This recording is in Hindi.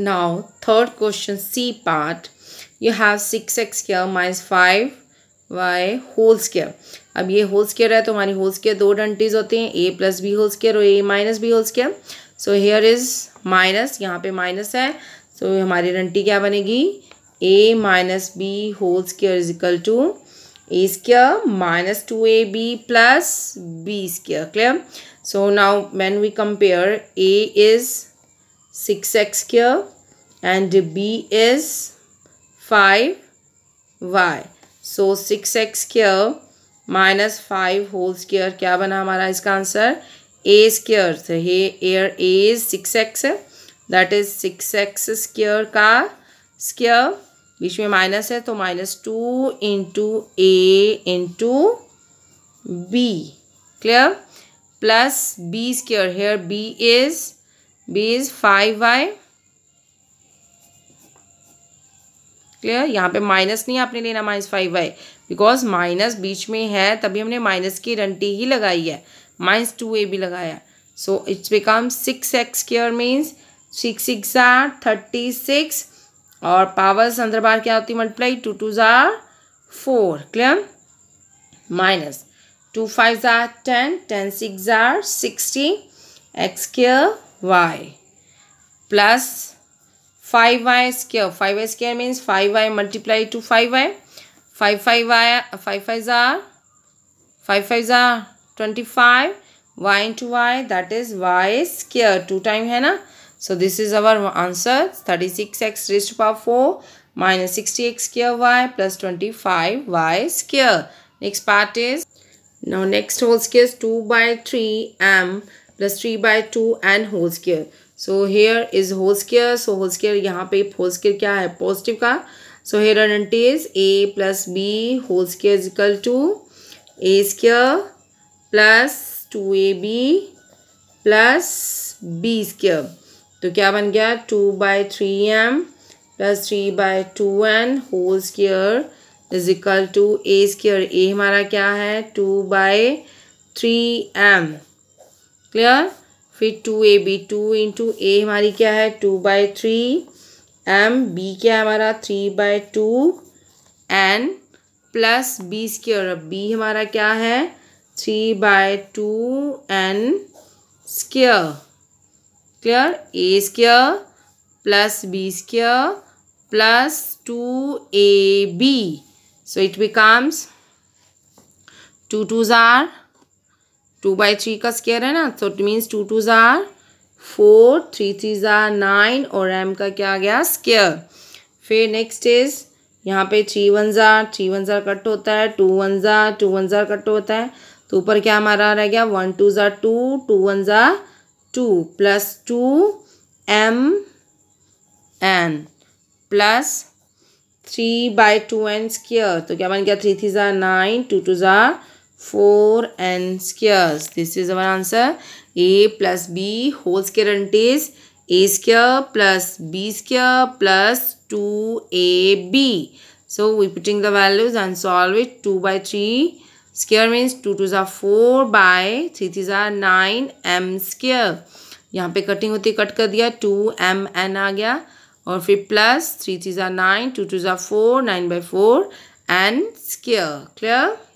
Now, third question, C part. You have 6x square minus 5 Y whole square अब ये होल स्केयर है तो हमारी होल स्केयर दो डंटीज होती हैं A plus B whole square और A minus B whole square so here is minus यहाँ पे माइनस है सो so, हमारी डंटी क्या बनेगी A minus B whole square is equal to A square minus two A B plus B square clear so now man we compare A is x square and b is y So x square minus five whole square क्या बना हमारा इसका आंसर ए स्केयर ये here is six X that is six X square का स्केयर बीच में माइनस है तो minus two into A into B clear plus B square here B is b is five Y clear यहाँ पे माइनस नहीं आपने लेना minus five Y because minus बीच में है तभी हमने माइनस की रंटी ही लगाई है माइनस टू ए भी लगाया so it's become six X square means six six are thirty six और पावर्स अंदर बार क्या होती है मल्टीप्लाई टू टू ज़ार four clear minus two five ज़ार टेन टेन सिक्स ज़ार sixty X square Y plus five Y square five Y square means five Y multiply two five Y five five Y five five ज़ार फाइव फाइव ज़ार twenty five Y into Y that is Y square two time है ना so this is our answer thirty six X raised power four minus 60x square twenty five Y square. Next part is, now next whole square two by three M plus three by two and whole square so here is whole square so whole square यहाँ पे होल स्केयर क्या है पॉजिटिव का सो हेयर अनट is A plus B whole square is equal to A square plus two A B plus B square तो क्या बन गया two by three M plus three by two N whole square is equal to A square A हमारा क्या है two by three M clear फिर two A B two into A हमारी क्या है two by three M B क्या है हमारा three by two N plus B square B हमारा क्या है three by two N square clear A square plus B square A B so it becomes two two जार टू बाई थ्री का स्केयर है ना तो इट मीन्स टू टू ज़ार फोर थ्री थ्री ज़ार नाइन और एम का क्या आ गया स्केयर फिर नेक्स्ट इज यहाँ पे थ्री वन ज़ार थ्री वन ज़ार कट होता है टू वन ज़ार टू वन ज़ार कट होता है तो ऊपर क्या हमारा रह गया वन टू ज़ार टू टू वन ज़ार two plus two M N plus three by two N square तो क्या बन गया थ्री थ्री ज़ार नाइन टू टू ज़ार four N square this is our answer A plus B whole square is a square plus B square plus two A B so we putting the values and solve it two by three square means two two जार फोर बाय थ्री थ्री जार नाइन एम स्क्र यहाँ पे कटिंग होती कट कर दिया टू एम एन आ गया और फिर प्लस थ्री थ्री जार नाइन टू टू जार four nine by four N square clear